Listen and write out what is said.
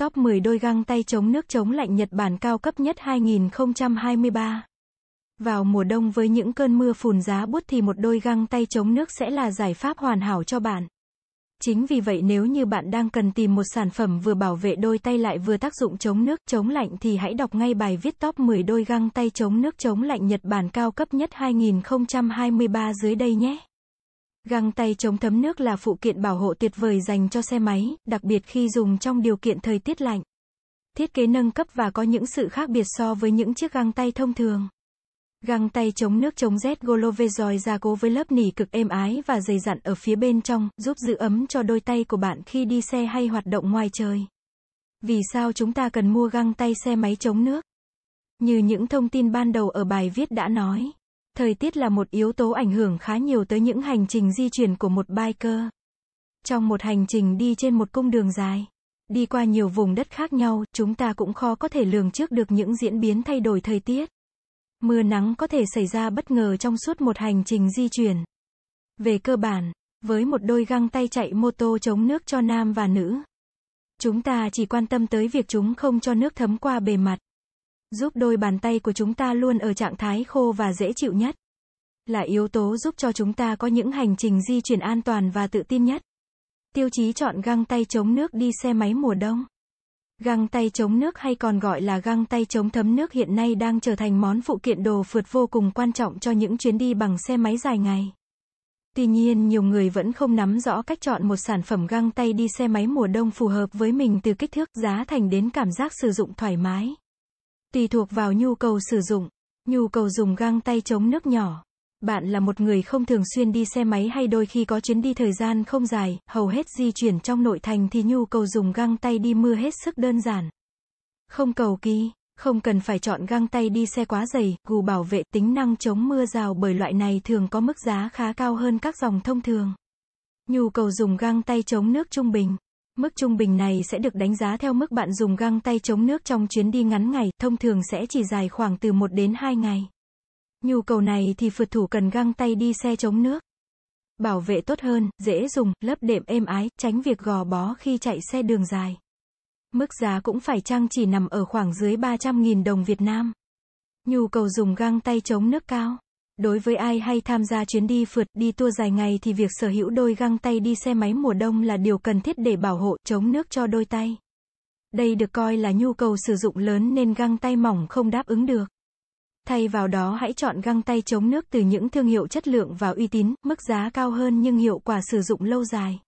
Top 10 đôi găng tay chống nước chống lạnh Nhật Bản cao cấp nhất 2023. Vào mùa đông với những cơn mưa phùn giá bút thì một đôi găng tay chống nước sẽ là giải pháp hoàn hảo cho bạn. Chính vì vậy nếu như bạn đang cần tìm một sản phẩm vừa bảo vệ đôi tay lại vừa tác dụng chống nước chống lạnh thì hãy đọc ngay bài viết top 10 đôi găng tay chống nước chống lạnh Nhật Bản cao cấp nhất 2023 dưới đây nhé. Găng tay chống thấm nước là phụ kiện bảo hộ tuyệt vời dành cho xe máy, đặc biệt khi dùng trong điều kiện thời tiết lạnh. Thiết kế nâng cấp và có những sự khác biệt so với những chiếc găng tay thông thường. Găng tay chống nước chống rét Golovejoi gia cố với lớp nỉ cực êm ái và dày dặn ở phía bên trong, giúp giữ ấm cho đôi tay của bạn khi đi xe hay hoạt động ngoài trời. Vì sao chúng ta cần mua găng tay xe máy chống nước? Như những thông tin ban đầu ở bài viết đã nói. Thời tiết là một yếu tố ảnh hưởng khá nhiều tới những hành trình di chuyển của một biker. Trong một hành trình đi trên một cung đường dài, đi qua nhiều vùng đất khác nhau, chúng ta cũng khó có thể lường trước được những diễn biến thay đổi thời tiết. Mưa nắng có thể xảy ra bất ngờ trong suốt một hành trình di chuyển. Về cơ bản, với một đôi găng tay chạy mô tô chống nước cho nam và nữ, chúng ta chỉ quan tâm tới việc chúng không cho nước thấm qua bề mặt. Giúp đôi bàn tay của chúng ta luôn ở trạng thái khô và dễ chịu nhất. Là yếu tố giúp cho chúng ta có những hành trình di chuyển an toàn và tự tin nhất. Tiêu chí chọn găng tay chống nước đi xe máy mùa đông. Găng tay chống nước hay còn gọi là găng tay chống thấm nước hiện nay đang trở thành món phụ kiện đồ phượt vô cùng quan trọng cho những chuyến đi bằng xe máy dài ngày. Tuy nhiên nhiều người vẫn không nắm rõ cách chọn một sản phẩm găng tay đi xe máy mùa đông phù hợp với mình từ kích thước, giá thành đến cảm giác sử dụng thoải mái tùy thuộc vào nhu cầu sử dụng, nhu cầu dùng găng tay chống nước nhỏ. Bạn là một người không thường xuyên đi xe máy hay đôi khi có chuyến đi thời gian không dài, hầu hết di chuyển trong nội thành thì nhu cầu dùng găng tay đi mưa hết sức đơn giản. Không cầu kỳ, không cần phải chọn găng tay đi xe quá dày, gù bảo vệ tính năng chống mưa rào bởi loại này thường có mức giá khá cao hơn các dòng thông thường. Nhu cầu dùng găng tay chống nước trung bình Mức trung bình này sẽ được đánh giá theo mức bạn dùng găng tay chống nước trong chuyến đi ngắn ngày, thông thường sẽ chỉ dài khoảng từ 1 đến 2 ngày. Nhu cầu này thì phượt thủ cần găng tay đi xe chống nước. Bảo vệ tốt hơn, dễ dùng, lấp đệm êm ái, tránh việc gò bó khi chạy xe đường dài. Mức giá cũng phải chăng chỉ nằm ở khoảng dưới 300.000 đồng Việt Nam. Nhu cầu dùng găng tay chống nước cao. Đối với ai hay tham gia chuyến đi phượt, đi tour dài ngày thì việc sở hữu đôi găng tay đi xe máy mùa đông là điều cần thiết để bảo hộ, chống nước cho đôi tay. Đây được coi là nhu cầu sử dụng lớn nên găng tay mỏng không đáp ứng được. Thay vào đó hãy chọn găng tay chống nước từ những thương hiệu chất lượng và uy tín, mức giá cao hơn nhưng hiệu quả sử dụng lâu dài.